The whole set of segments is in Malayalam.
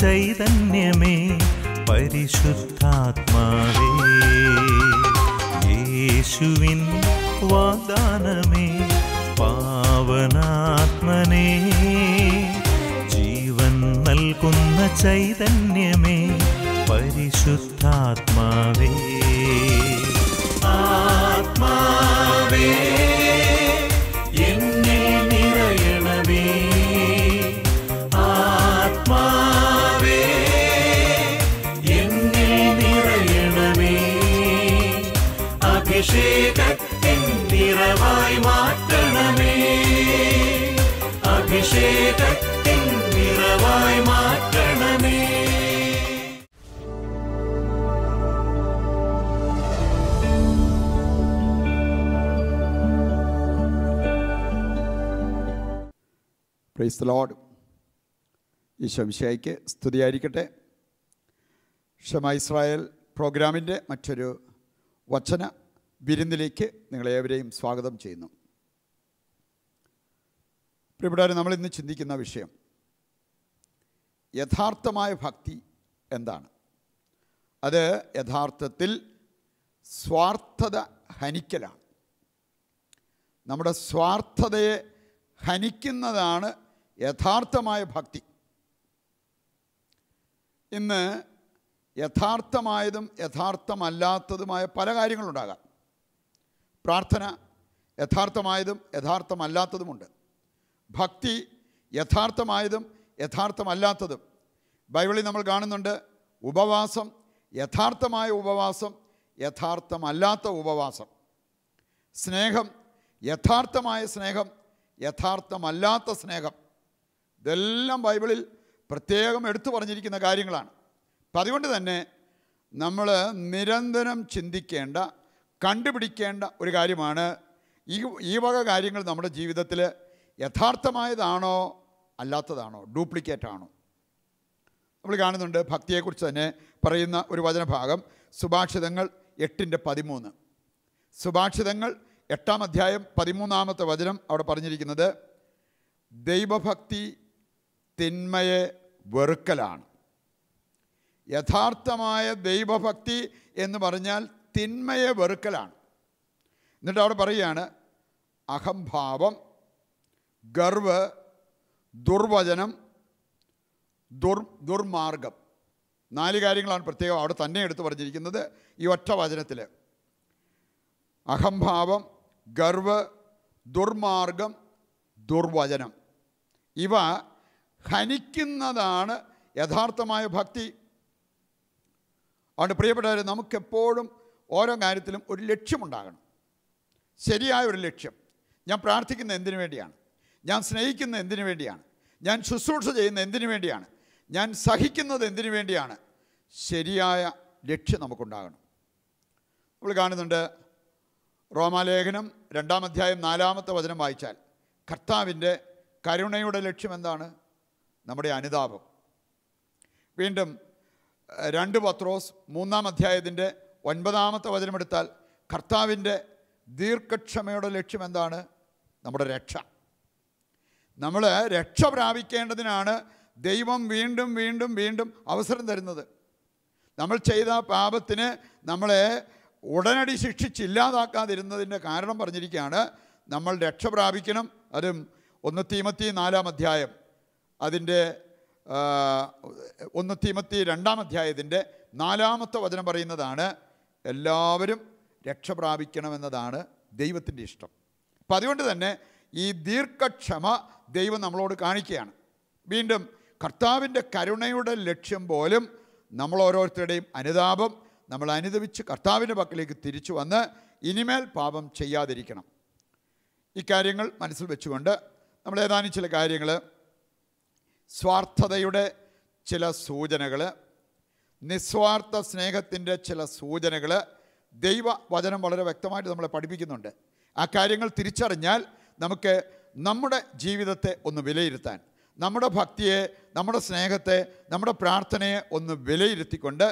ചൈതന്യമേ പരിശുദ്ധാത്മാവേ യേശുവിൻ വാദാനമേ പാവനാത്മനേ ജീവൻ നൽകുന്ന ചൈതന്യ അഭിഷേകത്തിൻ നിറവായി മാറ്റണമേ അഭിഷേകത്തിൻ നിറവായി മാറ്റണമേ പ്രൈസ് ലോഡ് ഈ ശംശയ്ക്ക് സ്തുതിയായിരിക്കട്ടെ ഷമ ഇസ്രായേൽ പ്രോഗ്രാമിൻ്റെ മറ്റൊരു വചന വിരുന്നിലേക്ക് നിങ്ങളേവരെയും സ്വാഗതം ചെയ്യുന്നു പ്രിയപ്പെട്ടവർ നമ്മളിന്ന് ചിന്തിക്കുന്ന വിഷയം യഥാർത്ഥമായ ഭക്തി എന്താണ് അത് യഥാർത്ഥത്തിൽ സ്വാർത്ഥത ഹനിക്കലാണ് നമ്മുടെ സ്വാർത്ഥതയെ ഹനിക്കുന്നതാണ് യഥാർത്ഥമായ ഭക്തി ഇന്ന് യഥാർത്ഥമായതും യഥാർത്ഥമല്ലാത്തതുമായ പല കാര്യങ്ങളുണ്ടാകാം പ്രാർത്ഥന യഥാർത്ഥമായതും യഥാർത്ഥമല്ലാത്തതുമുണ്ട് ഭക്തി യഥാർത്ഥമായതും യഥാർത്ഥമല്ലാത്തതും ബൈബിളിൽ നമ്മൾ കാണുന്നുണ്ട് ഉപവാസം യഥാർത്ഥമായ ഉപവാസം യഥാർത്ഥമല്ലാത്ത ഉപവാസം സ്നേഹം യഥാർത്ഥമായ സ്നേഹം യഥാർത്ഥമല്ലാത്ത സ്നേഹം ഇതെല്ലാം ബൈബിളിൽ പ്രത്യേകം എടുത്തു പറഞ്ഞിരിക്കുന്ന കാര്യങ്ങളാണ് അപ്പം അതുകൊണ്ട് തന്നെ നമ്മൾ നിരന്തരം ചിന്തിക്കേണ്ട കണ്ടുപിടിക്കേണ്ട ഒരു കാര്യമാണ് ഈ ഈ വക കാര്യങ്ങൾ നമ്മുടെ ജീവിതത്തിൽ യഥാർത്ഥമായതാണോ അല്ലാത്തതാണോ ഡ്യൂപ്ലിക്കേറ്റ് ആണോ നമ്മൾ കാണുന്നുണ്ട് ഭക്തിയെക്കുറിച്ച് തന്നെ പറയുന്ന ഒരു വചനഭാഗം സുഭാഷിതങ്ങൾ എട്ടിൻ്റെ പതിമൂന്ന് സുഭാഷിതങ്ങൾ എട്ടാം അധ്യായം പതിമൂന്നാമത്തെ വചനം അവിടെ പറഞ്ഞിരിക്കുന്നത് ദൈവഭക്തി തിന്മയെ വെറുക്കലാണ് യഥാർത്ഥമായ ദൈവഭക്തി എന്ന് പറഞ്ഞാൽ തിന്മയെ വെറുക്കലാണ് എന്നിട്ട് അവിടെ പറയുകയാണ് അഹംഭാവം ഗർവ് ദുർവചനം ദുർ ദുർമാർഗം നാല് കാര്യങ്ങളാണ് പ്രത്യേകം അവിടെ തന്നെ എടുത്തു പറഞ്ഞിരിക്കുന്നത് ഈ ഒറ്റ വചനത്തിൽ അഹംഭാവം ഗർവ് ദുർമാർഗം ദുർവചനം ഇവ ഹനിക്കുന്നതാണ് യഥാർത്ഥമായ ഭക്തി അതുകൊണ്ട് പ്രിയപ്പെട്ടവർ നമുക്കെപ്പോഴും ഓരോ കാര്യത്തിലും ഒരു ലക്ഷ്യമുണ്ടാകണം ശരിയായ ഒരു ലക്ഷ്യം ഞാൻ പ്രാർത്ഥിക്കുന്ന എന്തിനു വേണ്ടിയാണ് ഞാൻ സ്നേഹിക്കുന്ന എന്തിനു വേണ്ടിയാണ് ഞാൻ ശുശ്രൂഷ ചെയ്യുന്ന എന്തിനു വേണ്ടിയാണ് ഞാൻ സഹിക്കുന്നത് എന്തിനു വേണ്ടിയാണ് ശരിയായ ലക്ഷ്യം നമുക്കുണ്ടാകണം നമ്മൾ കാണുന്നുണ്ട് റോമാലേഖനം രണ്ടാം അധ്യായം നാലാമത്തെ വചനം വായിച്ചാൽ കർത്താവിൻ്റെ കരുണയുടെ ലക്ഷ്യം എന്താണ് നമ്മുടെ അനുതാപം വീണ്ടും രണ്ട് പത്രോസ് മൂന്നാം അധ്യായത്തിൻ്റെ ഒൻപതാമത്തെ വചനമെടുത്താൽ കർത്താവിൻ്റെ ദീർഘക്ഷമയുടെ ലക്ഷ്യം എന്താണ് നമ്മുടെ രക്ഷ നമ്മൾ രക്ഷ പ്രാപിക്കേണ്ടതിനാണ് ദൈവം വീണ്ടും വീണ്ടും വീണ്ടും അവസരം തരുന്നത് നമ്മൾ ചെയ്ത പാപത്തിന് നമ്മളെ ഉടനടി ശിക്ഷിച്ചില്ലാതാക്കാതിരുന്നതിൻ്റെ കാരണം പറഞ്ഞിരിക്കുകയാണ് നമ്മൾ രക്ഷ പ്രാപിക്കണം അതും ഒന്ന് തീമത്തി നാലാം അധ്യായം അതിൻ്റെ ഒന്ന് തീമത്തി രണ്ടാം അധ്യായത്തിൻ്റെ നാലാമത്തെ വചനം പറയുന്നതാണ് എല്ലാവരും രക്ഷ പ്രാപിക്കണമെന്നതാണ് ദൈവത്തിൻ്റെ ഇഷ്ടം അപ്പം അതുകൊണ്ട് തന്നെ ഈ ദീർഘക്ഷമ ദൈവം നമ്മളോട് കാണിക്കുകയാണ് വീണ്ടും കർത്താവിൻ്റെ കരുണയുടെ ലക്ഷ്യം പോലും നമ്മൾ ഓരോരുത്തരുടെയും അനുതാപം നമ്മൾ അനുദവിച്ച് കർത്താവിൻ്റെ പക്കലേക്ക് തിരിച്ചു വന്ന് ഇനിമേൽ പാപം ചെയ്യാതിരിക്കണം ഇക്കാര്യങ്ങൾ മനസ്സിൽ വെച്ചുകൊണ്ട് നമ്മൾ ഏതാനും ചില കാര്യങ്ങൾ സ്വാർത്ഥതയുടെ ചില സൂചനകൾ നിസ്വാർത്ഥ സ്നേഹത്തിൻ്റെ ചില സൂചനകൾ ദൈവ വചനം വളരെ വ്യക്തമായിട്ട് നമ്മളെ പഠിപ്പിക്കുന്നുണ്ട് ആ കാര്യങ്ങൾ തിരിച്ചറിഞ്ഞാൽ നമുക്ക് നമ്മുടെ ജീവിതത്തെ ഒന്ന് വിലയിരുത്താൻ നമ്മുടെ ഭക്തിയെ നമ്മുടെ സ്നേഹത്തെ നമ്മുടെ പ്രാർത്ഥനയെ ഒന്ന് വിലയിരുത്തിക്കൊണ്ട്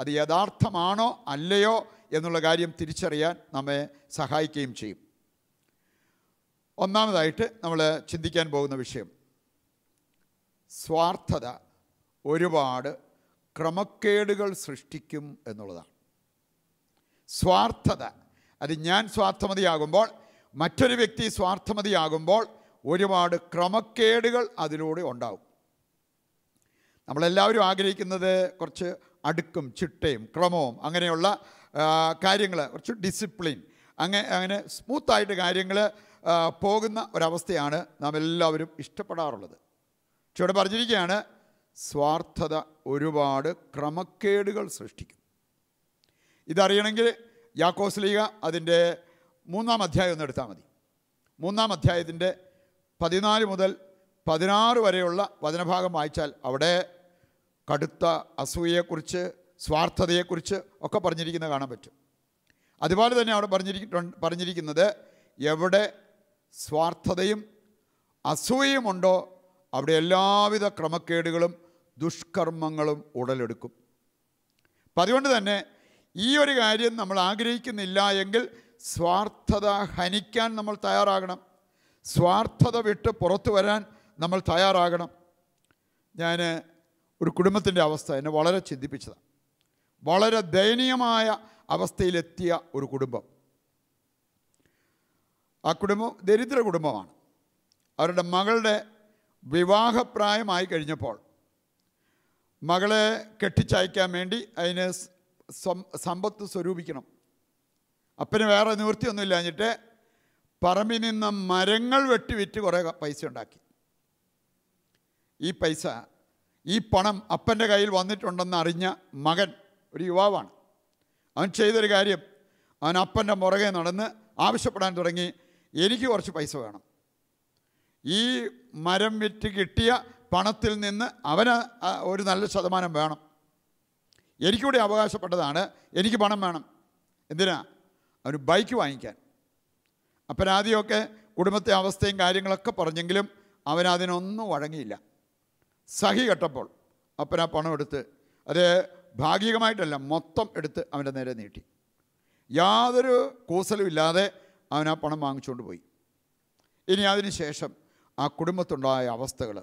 അത് യഥാർത്ഥമാണോ അല്ലയോ എന്നുള്ള കാര്യം തിരിച്ചറിയാൻ നമ്മെ സഹായിക്കുകയും ചെയ്യും ഒന്നാമതായിട്ട് നമ്മൾ ചിന്തിക്കാൻ പോകുന്ന വിഷയം സ്വാർത്ഥത ഒരുപാട് ക്രമക്കേടുകൾ സൃഷ്ടിക്കും എന്നുള്ളതാണ് സ്വാർത്ഥത അത് ഞാൻ സ്വാർത്ഥമതിയാകുമ്പോൾ മറ്റൊരു വ്യക്തി സ്വാർത്ഥമതിയാകുമ്പോൾ ഒരുപാട് ക്രമക്കേടുകൾ അതിലൂടെ ഉണ്ടാവും നമ്മളെല്ലാവരും ആഗ്രഹിക്കുന്നത് കുറച്ച് അടുക്കും ചിട്ടയും ക്രമവും അങ്ങനെയുള്ള കാര്യങ്ങൾ കുറച്ച് ഡിസിപ്ലിൻ അങ്ങനെ അങ്ങനെ സ്മൂത്തായിട്ട് കാര്യങ്ങൾ പോകുന്ന ഒരവസ്ഥയാണ് നാം എല്ലാവരും ഇഷ്ടപ്പെടാറുള്ളത് പക്ഷെ ഇവിടെ പറഞ്ഞിരിക്കുകയാണ് സ്വാർത്ഥത ഒരുപാട് ക്രമക്കേടുകൾ സൃഷ്ടിക്കും ഇതറിയണമെങ്കിൽ യാക്കോസ് ലീഗ അതിൻ്റെ മൂന്നാം അധ്യായം ഒന്ന് എടുത്താൽ മതി മൂന്നാം അധ്യായത്തിൻ്റെ പതിനാല് മുതൽ പതിനാറ് വരെയുള്ള വചനഭാഗം വായിച്ചാൽ അവിടെ കടുത്ത അസൂയയെക്കുറിച്ച് സ്വാർത്ഥതയെക്കുറിച്ച് ഒക്കെ പറഞ്ഞിരിക്കുന്നത് കാണാൻ പറ്റും അതുപോലെ തന്നെ അവിടെ പറഞ്ഞിരിക്കുന്നുണ്ട് പറഞ്ഞിരിക്കുന്നത് എവിടെ സ്വാർത്ഥതയും അസൂയയുമുണ്ടോ അവിടെ എല്ലാവിധ ക്രമക്കേടുകളും ദുഷ്കർമ്മങ്ങളും ഉടലെടുക്കും അപ്പം അതുകൊണ്ട് തന്നെ ഈ ഒരു കാര്യം നമ്മൾ ആഗ്രഹിക്കുന്നില്ല എങ്കിൽ സ്വാർത്ഥത ഹനിക്കാൻ നമ്മൾ തയ്യാറാകണം സ്വാർത്ഥത വിട്ട് പുറത്തു വരാൻ നമ്മൾ തയ്യാറാകണം ഞാൻ ഒരു കുടുംബത്തിൻ്റെ അവസ്ഥ എന്നെ വളരെ ചിന്തിപ്പിച്ചതാണ് വളരെ ദയനീയമായ അവസ്ഥയിലെത്തിയ ഒരു കുടുംബം ആ കുടുംബം ദരിദ്ര കുടുംബമാണ് അവരുടെ മകളുടെ വിവാഹപ്രായമായി കഴിഞ്ഞപ്പോൾ മകളെ കെട്ടിച്ചയക്കാൻ വേണ്ടി അതിന് സമ്പത്ത് സ്വരൂപിക്കണം അപ്പന് വേറെ നിവൃത്തിയൊന്നുമില്ല ഇല്ലാഞ്ഞിട്ട് പറമ്പിൽ നിന്ന് മരങ്ങൾ വെട്ടി വിറ്റ് കുറേ പൈസ ഉണ്ടാക്കി ഈ പൈസ ഈ പണം അപ്പൻ്റെ കയ്യിൽ വന്നിട്ടുണ്ടെന്ന് അറിഞ്ഞ മകൻ ഒരു യുവാവാണ് അവൻ ചെയ്തൊരു കാര്യം അവൻ അപ്പൻ്റെ മുറകെ നടന്ന് ആവശ്യപ്പെടാൻ തുടങ്ങി എനിക്ക് കുറച്ച് പൈസ വേണം ഈ മരം വിറ്റ് കിട്ടിയ പണത്തിൽ നിന്ന് അവന് ഒരു നല്ല ശതമാനം വേണം എനിക്കൂടെ അവകാശപ്പെട്ടതാണ് എനിക്ക് പണം വേണം എന്തിനാ അവന് ബൈക്ക് വാങ്ങിക്കാൻ അപ്പം ആദ്യമൊക്കെ കുടുംബത്തെ അവസ്ഥയും കാര്യങ്ങളൊക്കെ പറഞ്ഞെങ്കിലും അവനതിനൊന്നും അതിനൊന്നും വഴങ്ങിയില്ല സഹി കെട്ടപ്പോൾ അപ്പനാ പണം എടുത്ത് അത് ഭാഗികമായിട്ടല്ല മൊത്തം എടുത്ത് അവൻ്റെ നേരെ നീട്ടി യാതൊരു കൂസലും ഇല്ലാതെ അവൻ ആ പണം വാങ്ങിച്ചുകൊണ്ട് പോയി ഇനി അതിന് ശേഷം ആ കുടുംബത്തുണ്ടായ അവസ്ഥകൾ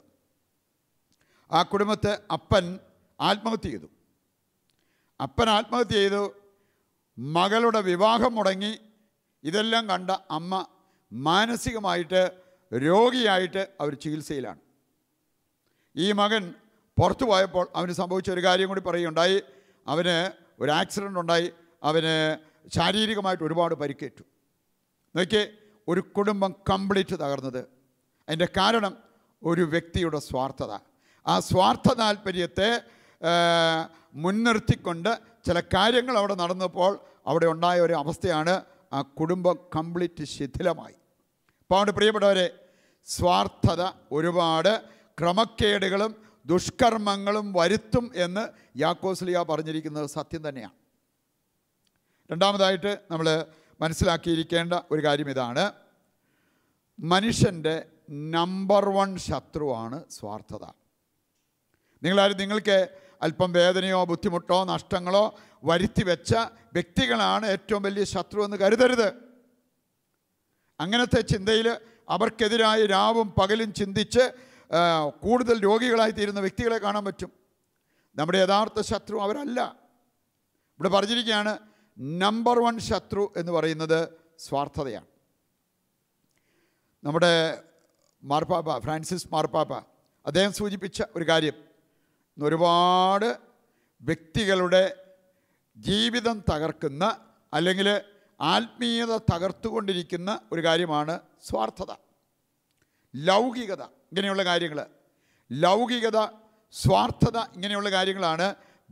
ആ കുടുംബത്തെ അപ്പൻ ആത്മഹത്യ ചെയ്തു അപ്പൻ ആത്മഹത്യ ചെയ്തു മകളുടെ വിവാഹം മുടങ്ങി ഇതെല്ലാം കണ്ട അമ്മ മാനസികമായിട്ട് രോഗിയായിട്ട് അവർ ചികിത്സയിലാണ് ഈ മകൻ പുറത്തു പോയപ്പോൾ അവന് സംഭവിച്ച ഒരു കാര്യം കൂടി പറയുകയുണ്ടായി അവന് ഒരു ആക്സിഡൻ്റ് ഉണ്ടായി അവന് ശാരീരികമായിട്ട് ഒരുപാട് പരിക്കേറ്റു നോക്കിയേ ഒരു കുടുംബം കംപ്ലീറ്റ് തകർന്നത് അതിൻ്റെ കാരണം ഒരു വ്യക്തിയുടെ സ്വാർത്ഥത ആ സ്വാർത്ഥ താല്പര്യത്തെ മുൻനിർത്തിക്കൊണ്ട് ചില കാര്യങ്ങൾ അവിടെ നടന്നപ്പോൾ അവിടെ ഉണ്ടായ ഒരു അവസ്ഥയാണ് ആ കുടുംബം കംപ്ലീറ്റ് ശിഥിലമായി അപ്പോൾ അവിടെ പ്രിയപ്പെട്ടവരെ സ്വാർത്ഥത ഒരുപാട് ക്രമക്കേടുകളും ദുഷ്കർമ്മങ്ങളും വരുത്തും എന്ന് യാക്കോസ്ലിയ പറഞ്ഞിരിക്കുന്നത് സത്യം തന്നെയാണ് രണ്ടാമതായിട്ട് നമ്മൾ മനസ്സിലാക്കിയിരിക്കേണ്ട ഒരു കാര്യം ഇതാണ് മനുഷ്യൻ്റെ നമ്പർ വൺ ശത്രുവാണ് സ്വാർത്ഥത നിങ്ങളാരും നിങ്ങൾക്ക് അല്പം വേദനയോ ബുദ്ധിമുട്ടോ നഷ്ടങ്ങളോ വരുത്തി വെച്ച വ്യക്തികളാണ് ഏറ്റവും വലിയ ശത്രു എന്ന് കരുതരുത് അങ്ങനത്തെ ചിന്തയിൽ അവർക്കെതിരായി രാവും പകലും ചിന്തിച്ച് കൂടുതൽ രോഗികളായി തീരുന്ന വ്യക്തികളെ കാണാൻ പറ്റും നമ്മുടെ യഥാർത്ഥ ശത്രു അവരല്ല ഇവിടെ പറഞ്ഞിരിക്കുകയാണ് നമ്പർ വൺ ശത്രു എന്ന് പറയുന്നത് സ്വാർത്ഥതയാണ് നമ്മുടെ മാർപ്പാപ്പ ഫ്രാൻസിസ് മാർപ്പാപ്പ അദ്ദേഹം സൂചിപ്പിച്ച ഒരു കാര്യം ഒരുപാട് വ്യക്തികളുടെ ജീവിതം തകർക്കുന്ന അല്ലെങ്കിൽ ആത്മീയത തകർത്തുകൊണ്ടിരിക്കുന്ന ഒരു കാര്യമാണ് സ്വാർത്ഥത ലൗകികത ഇങ്ങനെയുള്ള കാര്യങ്ങൾ ലൗകികത സ്വാർത്ഥത ഇങ്ങനെയുള്ള കാര്യങ്ങളാണ്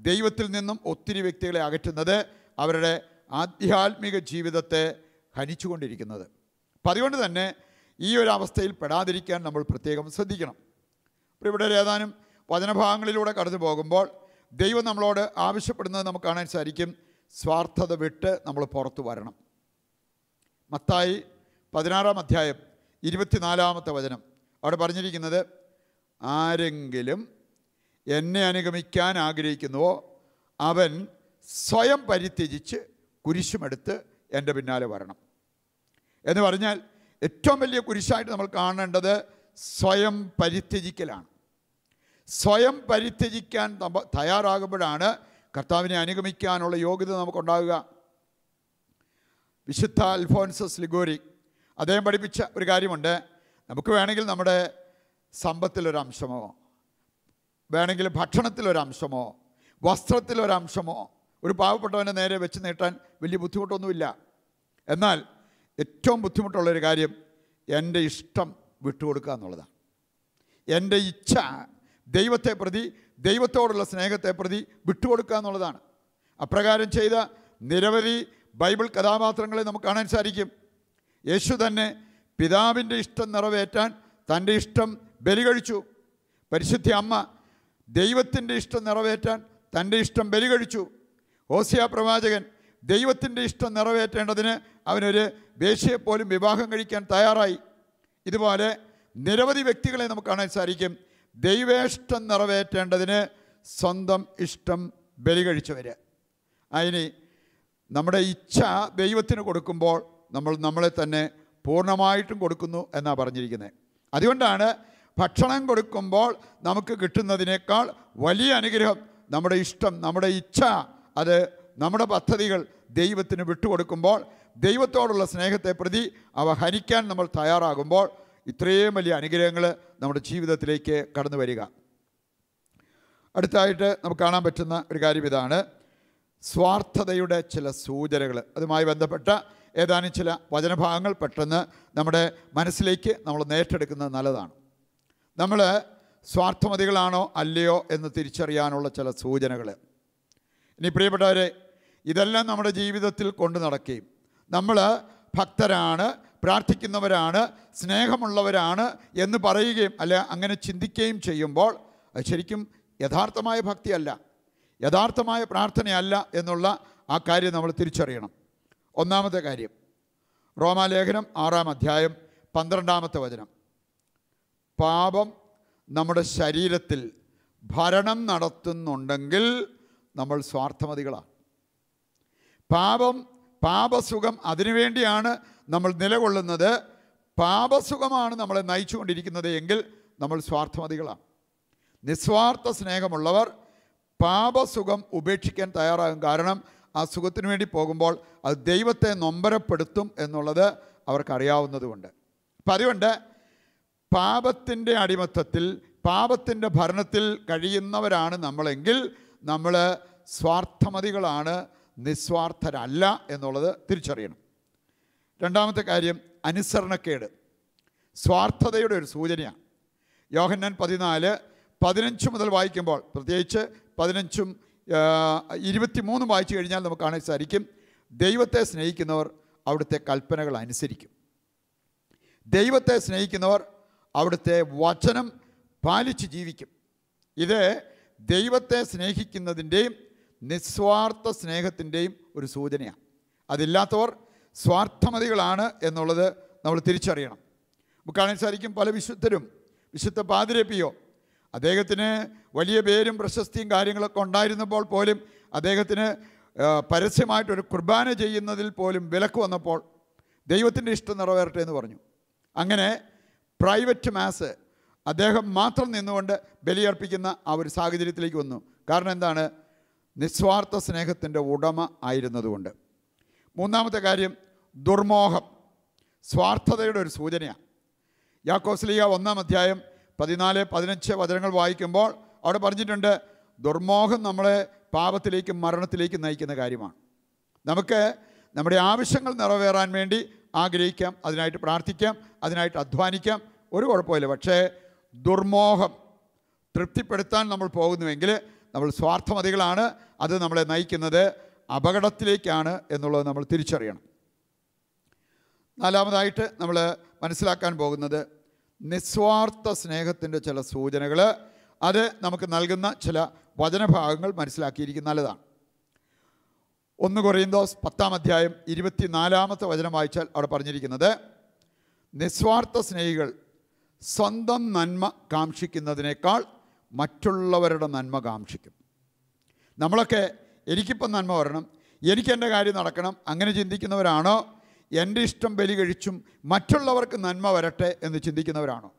ദൈവത്തിൽ നിന്നും ഒത്തിരി വ്യക്തികളെ അകറ്റുന്നത് അവരുടെ ആധ്യാത്മിക ജീവിതത്തെ ഹനിച്ചുകൊണ്ടിരിക്കുന്നത് അപ്പം അതുകൊണ്ട് തന്നെ ഈ ഒരു അവസ്ഥയിൽ പെടാതിരിക്കാൻ നമ്മൾ പ്രത്യേകം ശ്രദ്ധിക്കണം അപ്പോൾ ഇവിടെ ഏതാനും വചനഭാഗങ്ങളിലൂടെ കടന്നു പോകുമ്പോൾ ദൈവം നമ്മളോട് ആവശ്യപ്പെടുന്നത് നമുക്ക് കാണാൻ സാധിക്കും സ്വാർത്ഥത വിട്ട് നമ്മൾ പുറത്തു വരണം മത്തായി പതിനാറാം അധ്യായം ഇരുപത്തിനാലാമത്തെ വചനം അവിടെ പറഞ്ഞിരിക്കുന്നത് ആരെങ്കിലും എന്നെ അനുഗമിക്കാൻ ആഗ്രഹിക്കുന്നുവോ അവൻ സ്വയം പരിത്യജിച്ച് കുരിശുമെടുത്ത് എൻ്റെ പിന്നാലെ വരണം എന്ന് പറഞ്ഞാൽ ഏറ്റവും വലിയ കുരിശായിട്ട് നമ്മൾ കാണേണ്ടത് സ്വയം പരിത്യജിക്കലാണ് സ്വയം പരിത്യജിക്കാൻ തയ്യാറാകുമ്പോഴാണ് കർത്താവിനെ അനുഗമിക്കാനുള്ള യോഗ്യത നമുക്കുണ്ടാകുക വിശുദ്ധ അൽഫോൻസസ് ലിഗോരി അദ്ദേഹം പഠിപ്പിച്ച ഒരു കാര്യമുണ്ട് നമുക്ക് വേണമെങ്കിൽ നമ്മുടെ സമ്പത്തിലൊരംശമോ വേണമെങ്കിൽ ഭക്ഷണത്തിലൊരംശമോ വസ്ത്രത്തിലൊരംശമോ ഒരു പാവപ്പെട്ടവനെ നേരെ വെച്ച് നീട്ടാൻ വലിയ ബുദ്ധിമുട്ടൊന്നുമില്ല എന്നാൽ ഏറ്റവും ബുദ്ധിമുട്ടുള്ളൊരു കാര്യം എൻ്റെ ഇഷ്ടം വിട്ടുകൊടുക്കുക എന്നുള്ളതാണ് എൻ്റെ ഇച്ഛ ദൈവത്തെ പ്രതി ദൈവത്തോടുള്ള സ്നേഹത്തെ പ്രതി വിട്ടുകൊടുക്കുക എന്നുള്ളതാണ് അപ്രകാരം ചെയ്ത നിരവധി ബൈബിൾ കഥാപാത്രങ്ങളെ നമുക്ക് കാണാൻ സാധിക്കും യേശു തന്നെ പിതാവിൻ്റെ ഇഷ്ടം നിറവേറ്റാൻ തൻ്റെ ഇഷ്ടം ബലി കഴിച്ചു പരിശുദ്ധി അമ്മ ദൈവത്തിൻ്റെ ഇഷ്ടം നിറവേറ്റാൻ തൻ്റെ ഇഷ്ടം ബലി കഴിച്ചു ഓസിയ പ്രവാചകൻ ദൈവത്തിൻ്റെ ഇഷ്ടം നിറവേറ്റേണ്ടതിന് അവനൊരു വേശ്യയെ പോലും വിവാഹം കഴിക്കാൻ തയ്യാറായി ഇതുപോലെ നിരവധി വ്യക്തികളെ നമുക്ക് കാണാൻ സാധിക്കും ദൈവേഷ്ടം നിറവേറ്റേണ്ടതിന് സ്വന്തം ഇഷ്ടം ബലി വരിക അതിന് നമ്മുടെ ഇച്ഛ ദൈവത്തിന് കൊടുക്കുമ്പോൾ നമ്മൾ നമ്മളെ തന്നെ പൂർണ്ണമായിട്ടും കൊടുക്കുന്നു എന്നാണ് പറഞ്ഞിരിക്കുന്നത് അതുകൊണ്ടാണ് ഭക്ഷണം കൊടുക്കുമ്പോൾ നമുക്ക് കിട്ടുന്നതിനേക്കാൾ വലിയ അനുഗ്രഹം നമ്മുടെ ഇഷ്ടം നമ്മുടെ ഇച്ഛ അത് നമ്മുടെ പദ്ധതികൾ ദൈവത്തിന് വിട്ടുകൊടുക്കുമ്പോൾ ദൈവത്തോടുള്ള സ്നേഹത്തെ പ്രതി അവ ഹനിക്കാൻ നമ്മൾ തയ്യാറാകുമ്പോൾ ഇത്രയും വലിയ അനുഗ്രഹങ്ങൾ നമ്മുടെ ജീവിതത്തിലേക്ക് കടന്നു വരിക അടുത്തായിട്ട് നമുക്ക് കാണാൻ പറ്റുന്ന ഒരു കാര്യം ഇതാണ് സ്വാർത്ഥതയുടെ ചില സൂചനകൾ അതുമായി ബന്ധപ്പെട്ട ഏതാനും ചില വചനഭാഗങ്ങൾ പെട്ടെന്ന് നമ്മുടെ മനസ്സിലേക്ക് നമ്മൾ നേട്ടെടുക്കുന്നത് നല്ലതാണ് നമ്മൾ സ്വാർത്ഥമതികളാണോ അല്ലയോ എന്ന് തിരിച്ചറിയാനുള്ള ചില സൂചനകൾ ഇനി പ്രിയപ്പെട്ടവരെ ഇതെല്ലാം നമ്മുടെ ജീവിതത്തിൽ കൊണ്ടു നടക്കുകയും നമ്മൾ ഭക്തരാണ് പ്രാർത്ഥിക്കുന്നവരാണ് സ്നേഹമുള്ളവരാണ് എന്ന് പറയുകയും അല്ല അങ്ങനെ ചിന്തിക്കുകയും ചെയ്യുമ്പോൾ അത് ശരിക്കും യഥാർത്ഥമായ ഭക്തിയല്ല യഥാർത്ഥമായ പ്രാർത്ഥനയല്ല എന്നുള്ള ആ കാര്യം നമ്മൾ തിരിച്ചറിയണം ഒന്നാമത്തെ കാര്യം റോമാലേഖനം ആറാം അധ്യായം പന്ത്രണ്ടാമത്തെ വചനം പാപം നമ്മുടെ ശരീരത്തിൽ ഭരണം നടത്തുന്നുണ്ടെങ്കിൽ നമ്മൾ സ്വാർത്ഥമതികളാണ് പാപം പാപസുഖം അതിനുവേണ്ടിയാണ് നമ്മൾ നിലകൊള്ളുന്നത് പാപസുഖമാണ് നമ്മളെ നയിച്ചുകൊണ്ടിരിക്കുന്നത് എങ്കിൽ നമ്മൾ സ്വാർത്ഥമതികളാണ് നിസ്വാർത്ഥ സ്നേഹമുള്ളവർ പാപസുഖം ഉപേക്ഷിക്കാൻ തയ്യാറാകും കാരണം ആ സുഖത്തിന് വേണ്ടി പോകുമ്പോൾ അത് ദൈവത്തെ നൊമ്പരപ്പെടുത്തും എന്നുള്ളത് അവർക്കറിയാവുന്നതുകൊണ്ട് അപ്പം അതുകൊണ്ട് പാപത്തിൻ്റെ അടിമത്തത്തിൽ പാപത്തിൻ്റെ ഭരണത്തിൽ കഴിയുന്നവരാണ് നമ്മളെങ്കിൽ നമ്മൾ സ്വാർത്ഥമതികളാണ് നിസ്വാർത്ഥരല്ല എന്നുള്ളത് തിരിച്ചറിയണം രണ്ടാമത്തെ കാര്യം അനുസരണക്കേട് സ്വാർത്ഥതയുടെ ഒരു സൂചനയാണ് യോഹന്നാൻ പതിനാല് പതിനഞ്ച് മുതൽ വായിക്കുമ്പോൾ പ്രത്യേകിച്ച് പതിനഞ്ചും ഇരുപത്തി മൂന്നും വായിച്ചു കഴിഞ്ഞാൽ നമുക്ക് കാണാൻ സാധിക്കും ദൈവത്തെ സ്നേഹിക്കുന്നവർ അവിടുത്തെ കൽപ്പനകൾ അനുസരിക്കും ദൈവത്തെ സ്നേഹിക്കുന്നവർ അവിടുത്തെ വചനം പാലിച്ച് ജീവിക്കും ഇത് ദൈവത്തെ സ്നേഹിക്കുന്നതിൻ്റെയും നിസ്വാർത്ഥ സ്നേഹത്തിൻ്റെയും ഒരു സൂചനയാണ് അതില്ലാത്തവർ സ്വാർത്ഥമതികളാണ് എന്നുള്ളത് നമ്മൾ തിരിച്ചറിയണം നമുക്ക് കാണാൻ സാധിക്കും പല വിശുദ്ധരും വിശുദ്ധ പാതിരപ്പിയോ അദ്ദേഹത്തിന് വലിയ പേരും പ്രശസ്തിയും കാര്യങ്ങളൊക്കെ ഉണ്ടായിരുന്നപ്പോൾ പോലും അദ്ദേഹത്തിന് പരസ്യമായിട്ടൊരു കുർബാന ചെയ്യുന്നതിൽ പോലും വിലക്ക് വന്നപ്പോൾ ദൈവത്തിൻ്റെ ഇഷ്ടം നിറവേറട്ടെ എന്ന് പറഞ്ഞു അങ്ങനെ പ്രൈവറ്റ് മാസ് അദ്ദേഹം മാത്രം നിന്നുകൊണ്ട് ബലിയർപ്പിക്കുന്ന ആ ഒരു സാഹചര്യത്തിലേക്ക് വന്നു കാരണം എന്താണ് നിസ്വാർത്ഥ സ്നേഹത്തിൻ്റെ ഉടമ ആയിരുന്നതുകൊണ്ട് മൂന്നാമത്തെ കാര്യം ദുർമോഹം സ്വാർത്ഥതയുടെ ഒരു സൂചനയാണ് യാക്കോസ്ലിയ ഒന്നാം അധ്യായം പതിനാല് പതിനഞ്ച് വചനങ്ങൾ വായിക്കുമ്പോൾ അവിടെ പറഞ്ഞിട്ടുണ്ട് ദുർമോഹം നമ്മളെ പാപത്തിലേക്കും മരണത്തിലേക്കും നയിക്കുന്ന കാര്യമാണ് നമുക്ക് നമ്മുടെ ആവശ്യങ്ങൾ നിറവേറാൻ വേണ്ടി ആഗ്രഹിക്കാം അതിനായിട്ട് പ്രാർത്ഥിക്കാം അതിനായിട്ട് അധ്വാനിക്കാം ഒരു കുഴപ്പമില്ല പക്ഷേ ദുർമോഹം തൃപ്തിപ്പെടുത്താൻ നമ്മൾ പോകുന്നുവെങ്കിൽ നമ്മൾ സ്വാർത്ഥമതികളാണ് അത് നമ്മളെ നയിക്കുന്നത് അപകടത്തിലേക്കാണ് എന്നുള്ളത് നമ്മൾ തിരിച്ചറിയണം നാലാമതായിട്ട് നമ്മൾ മനസ്സിലാക്കാൻ പോകുന്നത് നിസ്വാർത്ഥ സ്നേഹത്തിൻ്റെ ചില സൂചനകൾ അത് നമുക്ക് നൽകുന്ന ചില വചനഭാഗങ്ങൾ മനസ്സിലാക്കിയിരിക്കുന്ന നല്ലതാണ് ഒന്ന് കുറയുന്തോസ് പത്താം അധ്യായം ഇരുപത്തിനാലാമത്തെ വചനം വായിച്ചാൽ അവിടെ പറഞ്ഞിരിക്കുന്നത് നിസ്വാർത്ഥ സ്നേഹികൾ സ്വന്തം നന്മ കാക്ഷിക്കുന്നതിനേക്കാൾ മറ്റുള്ളവരുടെ നന്മ കാക്ഷിക്കും നമ്മളൊക്കെ എനിക്കിപ്പം നന്മ വരണം എനിക്കെൻ്റെ കാര്യം നടക്കണം അങ്ങനെ ചിന്തിക്കുന്നവരാണോ എൻ്റെ ഇഷ്ടം ബലി കഴിച്ചും മറ്റുള്ളവർക്ക് നന്മ വരട്ടെ എന്ന് ചിന്തിക്കുന്നവരാണോ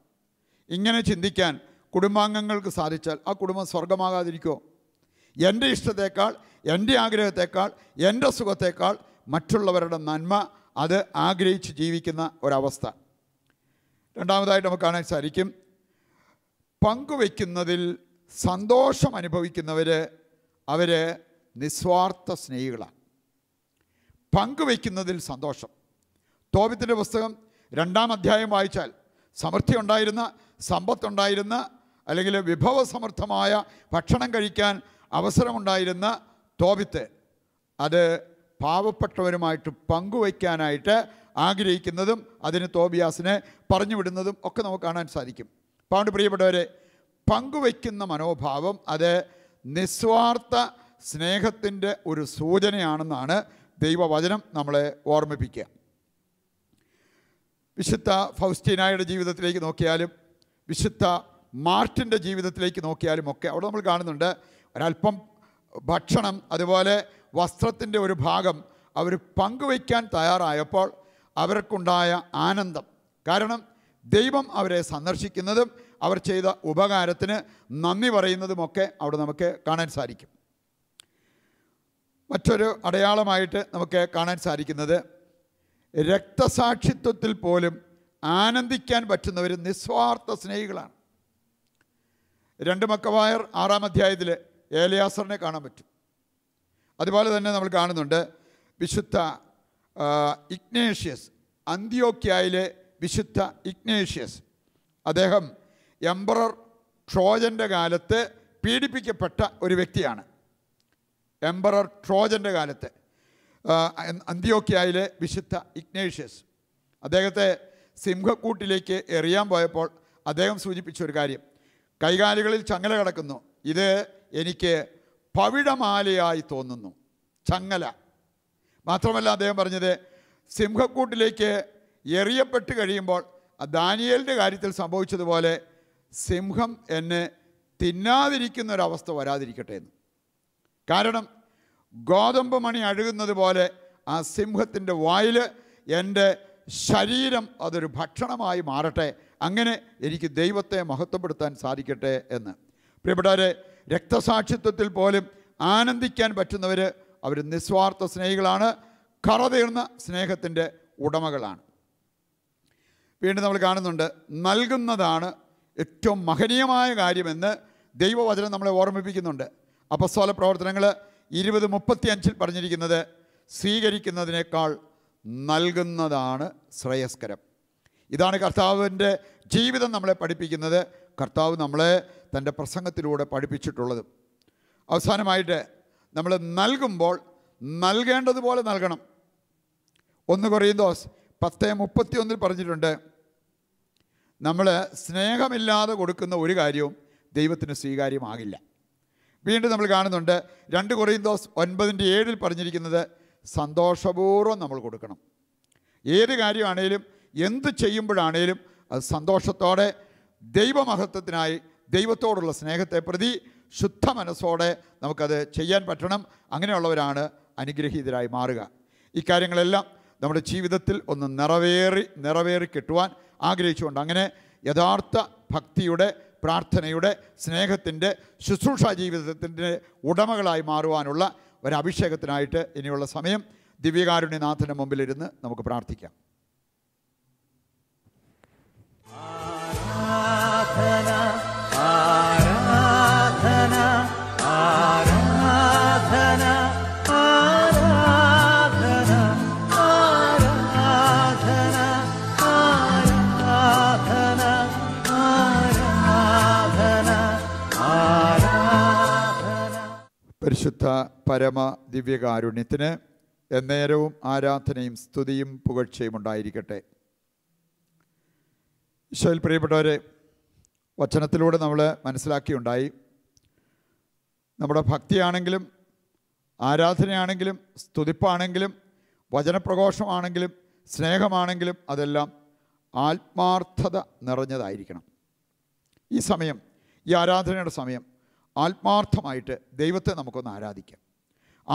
ഇങ്ങനെ ചിന്തിക്കാൻ കുടുംബാംഗങ്ങൾക്ക് സാധിച്ചാൽ ആ കുടുംബം സ്വർഗമാകാതിരിക്കുമോ എൻ്റെ ഇഷ്ടത്തേക്കാൾ എൻ്റെ ആഗ്രഹത്തേക്കാൾ എൻ്റെ സുഖത്തേക്കാൾ മറ്റുള്ളവരുടെ നന്മ അത് ആഗ്രഹിച്ച് ജീവിക്കുന്ന ഒരവസ്ഥ രണ്ടാമതായിട്ട് നമുക്ക് കാണാൻ സാധിക്കും പങ്കുവയ്ക്കുന്നതിൽ സന്തോഷം അനുഭവിക്കുന്നവർ അവർ നിസ്വാർത്ഥ സ്നേഹികളാണ് പങ്കുവയ്ക്കുന്നതിൽ സന്തോഷം തോപിത്തിൻ്റെ പുസ്തകം രണ്ടാം അധ്യായം വായിച്ചാൽ സമൃദ്ധി ഉണ്ടായിരുന്ന സമ്പത്തുണ്ടായിരുന്ന അല്ലെങ്കിൽ വിഭവസമർത്ഥമായ ഭക്ഷണം കഴിക്കാൻ അവസരമുണ്ടായിരുന്ന തോപിത്ത് അത് പാവപ്പെട്ടവരുമായിട്ട് പങ്കുവയ്ക്കാനായിട്ട് ആഗ്രഹിക്കുന്നതും അതിന് തോബിയാസിനെ പറഞ്ഞുവിടുന്നതും ഒക്കെ നമുക്ക് കാണാൻ സാധിക്കും പാണ്ട് പ്രിയപ്പെട്ടവരെ പങ്കുവയ്ക്കുന്ന മനോഭാവം അത് നിസ്വാർത്ഥ സ്നേഹത്തിൻ്റെ ഒരു സൂചനയാണെന്നാണ് ദൈവവചനം നമ്മളെ ഓർമ്മിപ്പിക്കുക വിശുദ്ധ ഫൗസ്റ്റീനായുടെ ജീവിതത്തിലേക്ക് നോക്കിയാലും വിശുദ്ധ മാർട്ടിൻ്റെ ജീവിതത്തിലേക്ക് നോക്കിയാലും ഒക്കെ അവിടെ നമ്മൾ കാണുന്നുണ്ട് ഒരല്പം ഭക്ഷണം അതുപോലെ വസ്ത്രത്തിൻ്റെ ഒരു ഭാഗം അവർ പങ്കുവയ്ക്കാൻ തയ്യാറായപ്പോൾ അവർക്കുണ്ടായ ആനന്ദം കാരണം ദൈവം അവരെ സന്ദർശിക്കുന്നതും അവർ ചെയ്ത ഉപകാരത്തിന് നന്ദി പറയുന്നതുമൊക്കെ അവിടെ നമുക്ക് കാണാൻ സാധിക്കും മറ്റൊരു അടയാളമായിട്ട് നമുക്ക് കാണാൻ സാധിക്കുന്നത് രക്തസാക്ഷിത്വത്തിൽ പോലും ആനന്ദിക്കാൻ പറ്റുന്നവർ നിസ്വാർത്ഥ സ്നേഹികളാണ് രണ്ട് മക്കവായർ ആറാം അധ്യായത്തിൽ ഏലയാസറിനെ കാണാൻ പറ്റും അതുപോലെ തന്നെ നമ്മൾ കാണുന്നുണ്ട് വിശുദ്ധ ഇഗ്നേഷ്യസ് അന്ത്യോക്യായിലെ വിശുദ്ധ ഇഗ്നേഷ്യസ് അദ്ദേഹം എംപറർ ട്രോജൻ്റെ കാലത്ത് പീഡിപ്പിക്കപ്പെട്ട ഒരു വ്യക്തിയാണ് എംപറർ ട്രോജൻ്റെ കാലത്ത് അന്ത്യോക്കിയായിലെ വിശുദ്ധ ഇഗ്നേഷ്യസ് അദ്ദേഹത്തെ സിംഹക്കൂട്ടിലേക്ക് എറിയാൻ പോയപ്പോൾ അദ്ദേഹം സൂചിപ്പിച്ച ഒരു കാര്യം കൈകാലുകളിൽ ചങ്ങല കിടക്കുന്നു ഇത് എനിക്ക് പവിഴമാലയായി തോന്നുന്നു ചങ്ങല മാത്രമല്ല അദ്ദേഹം പറഞ്ഞത് സിംഹക്കൂട്ടിലേക്ക് എറിയപ്പെട്ട് കഴിയുമ്പോൾ ദാനിയലിൻ്റെ കാര്യത്തിൽ സംഭവിച്ചതുപോലെ സിംഹം എന്നെ തിന്നാതിരിക്കുന്നൊരവസ്ഥ വരാതിരിക്കട്ടെ എന്ന് കാരണം ഗോതമ്പ് മണി അഴുകുന്നത് പോലെ ആ സിംഹത്തിൻ്റെ വായിൽ എൻ്റെ ശരീരം അതൊരു ഭക്ഷണമായി മാറട്ടെ അങ്ങനെ എനിക്ക് ദൈവത്തെ മഹത്വപ്പെടുത്താൻ സാധിക്കട്ടെ എന്ന് പ്രിയപ്പെട്ടവരെ രക്തസാക്ഷിത്വത്തിൽ പോലും ആനന്ദിക്കാൻ പറ്റുന്നവർ അവർ നിസ്വാർത്ഥ സ്നേഹികളാണ് കറതീർന്ന സ്നേഹത്തിൻ്റെ ഉടമകളാണ് വീണ്ടും നമ്മൾ കാണുന്നുണ്ട് നൽകുന്നതാണ് ഏറ്റവും മഹനീയമായ കാര്യമെന്ന് ദൈവവചനം നമ്മളെ ഓർമ്മിപ്പിക്കുന്നുണ്ട് അപസ്വല പ്രവർത്തനങ്ങൾ ഇരുപത് അഞ്ചിൽ പറഞ്ഞിരിക്കുന്നത് സ്വീകരിക്കുന്നതിനേക്കാൾ നൽകുന്നതാണ് ശ്രേയസ്കരം ഇതാണ് കർത്താവിൻ്റെ ജീവിതം നമ്മളെ പഠിപ്പിക്കുന്നത് കർത്താവ് നമ്മളെ തൻ്റെ പ്രസംഗത്തിലൂടെ പഠിപ്പിച്ചിട്ടുള്ളത് അവസാനമായിട്ട് നമ്മൾ നൽകുമ്പോൾ നൽകേണ്ടതുപോലെ നൽകണം ഒന്ന് ദോസ് പത്ത് ഒന്നിൽ പറഞ്ഞിട്ടുണ്ട് നമ്മൾ സ്നേഹമില്ലാതെ കൊടുക്കുന്ന ഒരു കാര്യവും ദൈവത്തിന് സ്വീകാര്യമാകില്ല വീണ്ടും നമ്മൾ കാണുന്നുണ്ട് രണ്ട് ദോസ് ഒൻപതിൻ്റെ ഏഴിൽ പറഞ്ഞിരിക്കുന്നത് സന്തോഷപൂർവ്വം നമ്മൾ കൊടുക്കണം ഏത് കാര്യമാണേലും എന്ത് ചെയ്യുമ്പോഴാണേലും അത് സന്തോഷത്തോടെ ദൈവമഹത്വത്തിനായി ദൈവത്തോടുള്ള സ്നേഹത്തെ പ്രതി ശുദ്ധ മനസ്സോടെ നമുക്കത് ചെയ്യാൻ പറ്റണം അങ്ങനെയുള്ളവരാണ് അനുഗ്രഹീതരായി മാറുക ഇക്കാര്യങ്ങളെല്ലാം നമ്മുടെ ജീവിതത്തിൽ ഒന്ന് നിറവേറി നിറവേറി കിട്ടുവാൻ ആഗ്രഹിച്ചുകൊണ്ട് അങ്ങനെ യഥാർത്ഥ ഭക്തിയുടെ പ്രാർത്ഥനയുടെ സ്നേഹത്തിൻ്റെ ശുശ്രൂഷ ജീവിതത്തിൻ്റെ ഉടമകളായി മാറുവാനുള്ള ഒരഭിഷേകത്തിനായിട്ട് ഇനിയുള്ള സമയം ദിവ്യകാരുണ്യനാഥൻ്റെ മുമ്പിലിരുന്ന് നമുക്ക് പ്രാർത്ഥിക്കാം പരിശുദ്ധ പരമ ദിവ്യകാരുണ്യത്തിന് എന്നേരവും ആരാധനയും സ്തുതിയും പുകഴ്ചയും ഉണ്ടായിരിക്കട്ടെ ഈശോയിൽ പ്രിയപ്പെട്ടവരെ വചനത്തിലൂടെ നമ്മൾ മനസ്സിലാക്കിയുണ്ടായി നമ്മുടെ ഭക്തിയാണെങ്കിലും ആരാധനയാണെങ്കിലും സ്തുതിപ്പാണെങ്കിലും വചനപ്രഘോഷമാണെങ്കിലും സ്നേഹമാണെങ്കിലും അതെല്ലാം ആത്മാർത്ഥത നിറഞ്ഞതായിരിക്കണം ഈ സമയം ഈ ആരാധനയുടെ സമയം ആത്മാർത്ഥമായിട്ട് ദൈവത്തെ നമുക്കൊന്ന് ആരാധിക്കാം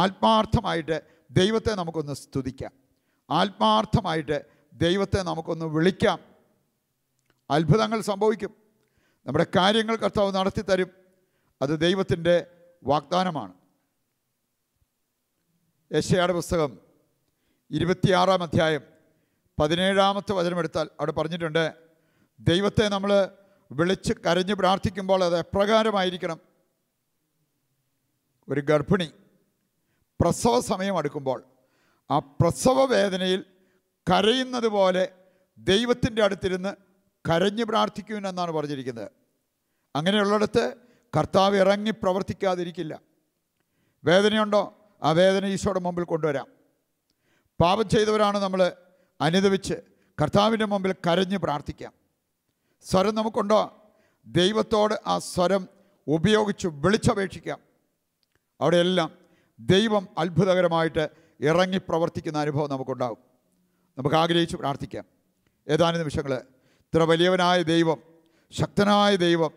ആത്മാർത്ഥമായിട്ട് ദൈവത്തെ നമുക്കൊന്ന് സ്തുതിക്കാം ആത്മാർത്ഥമായിട്ട് ദൈവത്തെ നമുക്കൊന്ന് വിളിക്കാം അത്ഭുതങ്ങൾ സംഭവിക്കും നമ്മുടെ കാര്യങ്ങൾ കർത്താവ് നടത്തിത്തരും അത് ദൈവത്തിൻ്റെ വാഗ്ദാനമാണ് യശയാട് പുസ്തകം ഇരുപത്തിയാറാം അധ്യായം പതിനേഴാമത്തെ വചനമെടുത്താൽ അവിടെ പറഞ്ഞിട്ടുണ്ട് ദൈവത്തെ നമ്മൾ വിളിച്ച് കരഞ്ഞ് പ്രാർത്ഥിക്കുമ്പോൾ അത് എപ്രകാരമായിരിക്കണം ഒരു ഗർഭിണി പ്രസവ സമയം അടുക്കുമ്പോൾ ആ പ്രസവ വേദനയിൽ കരയുന്നത് പോലെ ദൈവത്തിൻ്റെ അടുത്തിരുന്ന് കരഞ്ഞു പ്രാർത്ഥിക്കുമെന്നാണ് പറഞ്ഞിരിക്കുന്നത് അങ്ങനെയുള്ളിടത്ത് കർത്താവ് ഇറങ്ങി പ്രവർത്തിക്കാതിരിക്കില്ല വേദനയുണ്ടോ ആ വേദന ഈശോയുടെ മുമ്പിൽ കൊണ്ടുവരാം പാപം ചെയ്തവരാണ് നമ്മൾ അനുദവിച്ച് കർത്താവിൻ്റെ മുമ്പിൽ കരഞ്ഞ് പ്രാർത്ഥിക്കാം സ്വരം നമുക്കുണ്ടോ ദൈവത്തോട് ആ സ്വരം ഉപയോഗിച്ച് വിളിച്ചപേക്ഷിക്കാം അവിടെയെല്ലാം ദൈവം അത്ഭുതകരമായിട്ട് ഇറങ്ങി പ്രവർത്തിക്കുന്ന അനുഭവം നമുക്കുണ്ടാകും നമുക്ക് ആഗ്രഹിച്ച് പ്രാർത്ഥിക്കാം ഏതാനും നിമിഷങ്ങൾ ഇത്ര വലിയവനായ ദൈവം ശക്തനായ ദൈവം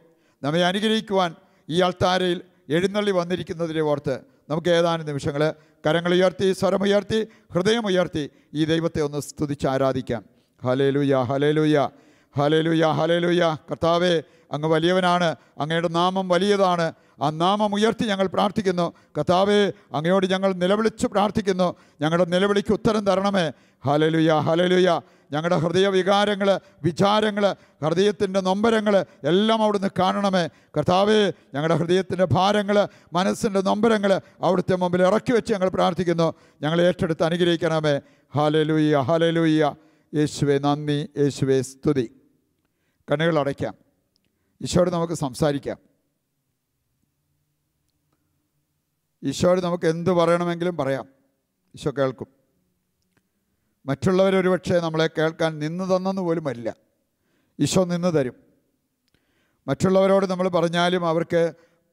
നമ്മെ അനുഗ്രഹിക്കുവാൻ ഈ ആൾത്താരയിൽ എഴുന്നള്ളി വന്നിരിക്കുന്നതിനെ ഓർത്ത് നമുക്ക് ഏതാനും നിമിഷങ്ങൾ ഉയർത്തി സ്വരമുയർത്തി ഹൃദയമുയർത്തി ഈ ദൈവത്തെ ഒന്ന് സ്തുതിച്ച് ആരാധിക്കാം ഹലേലുയ ഹലേലുയ ഹലേലുയ ഹലേലുയ കർത്താവേ അങ്ങ് വലിയവനാണ് അങ്ങയുടെ നാമം വലിയതാണ് ആ നാമം ഉയർത്തി ഞങ്ങൾ പ്രാർത്ഥിക്കുന്നു കഥാവെ അങ്ങയോട് ഞങ്ങൾ നിലവിളിച്ച് പ്രാർത്ഥിക്കുന്നു ഞങ്ങളുടെ നിലവിളിക്ക് ഉത്തരം തരണമേ ഹലലുയ ഹലലുയ ഞങ്ങളുടെ ഹൃദയ വികാരങ്ങൾ വിചാരങ്ങൾ ഹൃദയത്തിൻ്റെ നൊമ്പരങ്ങൾ എല്ലാം അവിടുന്ന് കാണണമേ കർത്താവേ ഞങ്ങളുടെ ഹൃദയത്തിൻ്റെ ഭാരങ്ങൾ മനസ്സിൻ്റെ നൊമ്പരങ്ങൾ അവിടുത്തെ മുമ്പിൽ ഇറക്കി വെച്ച് ഞങ്ങൾ പ്രാർത്ഥിക്കുന്നു ഞങ്ങൾ ഏറ്റെടുത്ത് അനുഗ്രഹിക്കണമേ ഹലലുയ്യ ഹലലുയ്യ യേശുവെ നന്ദി യേശുവെ സ്തുതി കണ്ണുകൾ അടയ്ക്കാം ഈശോട് നമുക്ക് സംസാരിക്കാം ഈശോട് നമുക്ക് എന്ത് പറയണമെങ്കിലും പറയാം ഈശോ കേൾക്കും മറ്റുള്ളവരൊരുപക്ഷെ നമ്മളെ കേൾക്കാൻ നിന്ന് തന്നെന്ന് പോലും വരില്ല ഈശോ നിന്ന് തരും മറ്റുള്ളവരോട് നമ്മൾ പറഞ്ഞാലും അവർക്ക്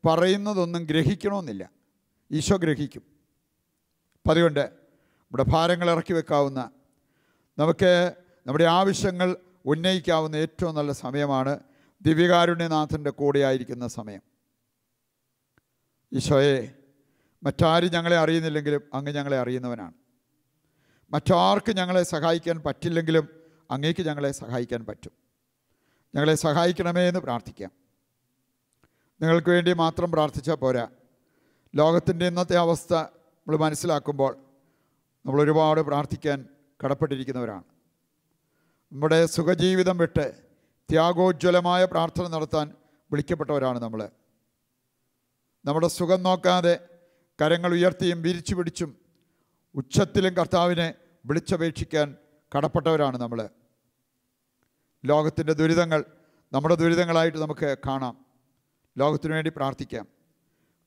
പറയുന്നതൊന്നും ഗ്രഹിക്കണമെന്നില്ല ഈശോ ഗ്രഹിക്കും അപ്പം അതുകൊണ്ട് നമ്മുടെ ഭാരങ്ങൾ ഇറക്കി വെക്കാവുന്ന നമുക്ക് നമ്മുടെ ആവശ്യങ്ങൾ ഉന്നയിക്കാവുന്ന ഏറ്റവും നല്ല സമയമാണ് ദിവ്യകാരുണ്യനാഥൻ്റെ കൂടെയായിരിക്കുന്ന സമയം ഈശോയെ മറ്റാരും ഞങ്ങളെ അറിയുന്നില്ലെങ്കിലും അങ്ങ് ഞങ്ങളെ അറിയുന്നവനാണ് മറ്റാർക്കും ഞങ്ങളെ സഹായിക്കാൻ പറ്റില്ലെങ്കിലും അങ്ങേക്ക് ഞങ്ങളെ സഹായിക്കാൻ പറ്റും ഞങ്ങളെ സഹായിക്കണമേ എന്ന് പ്രാർത്ഥിക്കാം നിങ്ങൾക്ക് വേണ്ടി മാത്രം പ്രാർത്ഥിച്ചാൽ പോരാ ലോകത്തിൻ്റെ ഇന്നത്തെ അവസ്ഥ നമ്മൾ മനസ്സിലാക്കുമ്പോൾ നമ്മൾ ഒരുപാട് പ്രാർത്ഥിക്കാൻ കടപ്പെട്ടിരിക്കുന്നവരാണ് നമ്മുടെ സുഖജീവിതം വിട്ട് ത്യാഗോജ്വലമായ പ്രാർത്ഥന നടത്താൻ വിളിക്കപ്പെട്ടവരാണ് നമ്മൾ നമ്മുടെ സുഖം നോക്കാതെ കരങ്ങൾ ഉയർത്തിയും വിരിച്ചു പിടിച്ചും ഉച്ചത്തിലും കർത്താവിനെ വിളിച്ചപേക്ഷിക്കാൻ കടപ്പെട്ടവരാണ് നമ്മൾ ലോകത്തിൻ്റെ ദുരിതങ്ങൾ നമ്മുടെ ദുരിതങ്ങളായിട്ട് നമുക്ക് കാണാം ലോകത്തിനു വേണ്ടി പ്രാർത്ഥിക്കാം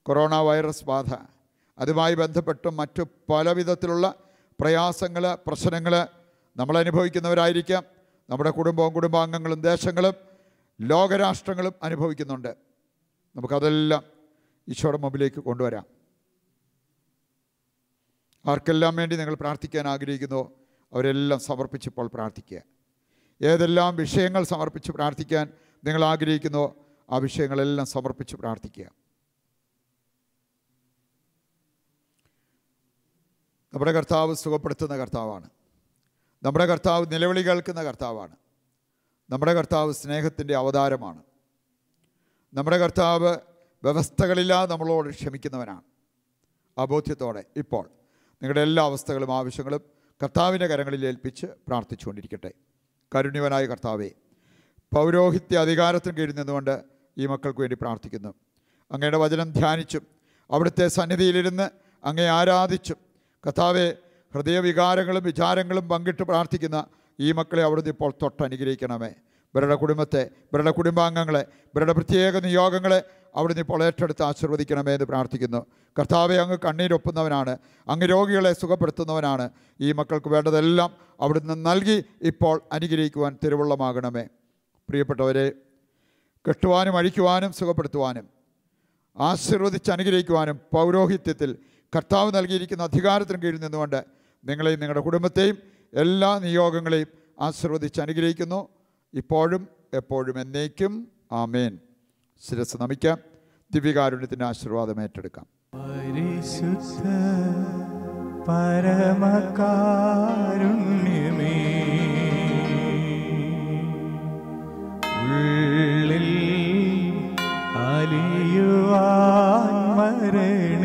കൊറോണ വൈറസ് ബാധ അതുമായി ബന്ധപ്പെട്ടും മറ്റു പല വിധത്തിലുള്ള പ്രയാസങ്ങൾ പ്രശ്നങ്ങൾ നമ്മളനുഭവിക്കുന്നവരായിരിക്കാം നമ്മുടെ കുടുംബവും കുടുംബാംഗങ്ങളും ദേശങ്ങളും ലോകരാഷ്ട്രങ്ങളും അനുഭവിക്കുന്നുണ്ട് നമുക്കതെല്ലാം ഈശോയുടെ മുമ്പിലേക്ക് കൊണ്ടുവരാം ആർക്കെല്ലാം വേണ്ടി നിങ്ങൾ പ്രാർത്ഥിക്കാൻ ആഗ്രഹിക്കുന്നു അവരെല്ലാം സമർപ്പിച്ചിപ്പോൾ പ്രാർത്ഥിക്കുക ഏതെല്ലാം വിഷയങ്ങൾ സമർപ്പിച്ച് പ്രാർത്ഥിക്കാൻ നിങ്ങൾ ആഗ്രഹിക്കുന്നു ആ വിഷയങ്ങളെല്ലാം സമർപ്പിച്ച് പ്രാർത്ഥിക്കുക നമ്മുടെ കർത്താവ് സുഖപ്പെടുത്തുന്ന കർത്താവാണ് നമ്മുടെ കർത്താവ് നിലവിളി കേൾക്കുന്ന കർത്താവാണ് നമ്മുടെ കർത്താവ് സ്നേഹത്തിൻ്റെ അവതാരമാണ് നമ്മുടെ കർത്താവ് വ്യവസ്ഥകളില്ലാതെ നമ്മളോട് ക്ഷമിക്കുന്നവനാണ് അബോധ്യത്തോടെ ഇപ്പോൾ നിങ്ങളുടെ എല്ലാ അവസ്ഥകളും ആവശ്യങ്ങളും കർത്താവിൻ്റെ കരങ്ങളിൽ ഏൽപ്പിച്ച് പ്രാർത്ഥിച്ചുകൊണ്ടിരിക്കട്ടെ കരുണ്യവനായ കർത്താവേ പൗരോഹിത്യ അധികാരത്തിന് കീഴിൽ നിന്നുകൊണ്ട് ഈ മക്കൾക്ക് വേണ്ടി പ്രാർത്ഥിക്കുന്നു അങ്ങയുടെ വചനം ധ്യാനിച്ചും അവിടുത്തെ സന്നിധിയിലിരുന്ന് അങ്ങയെ ആരാധിച്ചും കർത്താവെ ഹൃദയവികാരങ്ങളും വിചാരങ്ങളും പങ്കിട്ട് പ്രാർത്ഥിക്കുന്ന ഈ മക്കളെ അവിടുന്ന് ഇപ്പോൾ തൊട്ടനുഗ്രഹിക്കണമേ ഇവരുടെ കുടുംബത്തെ ഇവരുടെ കുടുംബാംഗങ്ങളെ ഇവരുടെ പ്രത്യേക നിയോഗങ്ങളെ അവിടുന്ന് ഇപ്പോൾ ഏറ്റെടുത്ത് ആശീർവദിക്കണമേ എന്ന് പ്രാർത്ഥിക്കുന്നു കർത്താവെ അങ്ങ് കണ്ണീരൊപ്പുന്നവനാണ് അങ്ങ് രോഗികളെ സുഖപ്പെടുത്തുന്നവനാണ് ഈ മക്കൾക്ക് വേണ്ടതെല്ലാം അവിടുന്ന് നൽകി ഇപ്പോൾ അനുഗ്രഹിക്കുവാൻ തിരുവള്ളമാകണമേ പ്രിയപ്പെട്ടവരെ കെട്ടുവാനും അഴിക്കുവാനും സുഖപ്പെടുത്തുവാനും ആശീർവദിച്ച് അനുഗ്രഹിക്കുവാനും പൗരോഹിത്യത്തിൽ കർത്താവ് നൽകിയിരിക്കുന്ന അധികാരത്തിന് കീഴിൽ നിന്നുകൊണ്ട് നിങ്ങളെയും നിങ്ങളുടെ കുടുംബത്തെയും എല്ലാ നിയോഗങ്ങളെയും ആശീർവദിച്ച് അനുഗ്രഹിക്കുന്നു ഇപ്പോഴും എപ്പോഴും എന്നേക്കും ആമേൻ ശിരസ് നമിക്കാം ദിവ്യകാരുണ്യത്തിൻ്റെ ആശീർവാദം ഏറ്റെടുക്കാം പരമകാരുണ്യമേ ഉള്ളിൽ അലിയുവാൻ മരണ